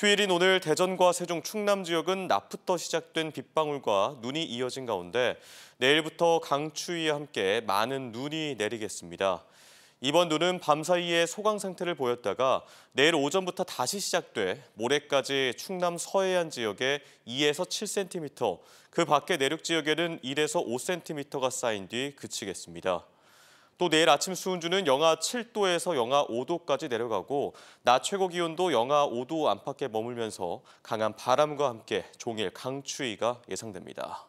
휴일인 오늘 대전과 세종 충남 지역은 낮부터 시작된 빗방울과 눈이 이어진 가운데 내일부터 강추위와 함께 많은 눈이 내리겠습니다. 이번 눈은 밤사이에 소강 상태를 보였다가 내일 오전부터 다시 시작돼 모레까지 충남 서해안 지역에 2에서 7cm, 그 밖의 내륙 지역에는 1에서 5cm가 쌓인 뒤 그치겠습니다. 또 내일 아침 수은주는 영하 7도에서 영하 5도까지 내려가고 낮 최고 기온도 영하 5도 안팎에 머물면서 강한 바람과 함께 종일 강추위가 예상됩니다.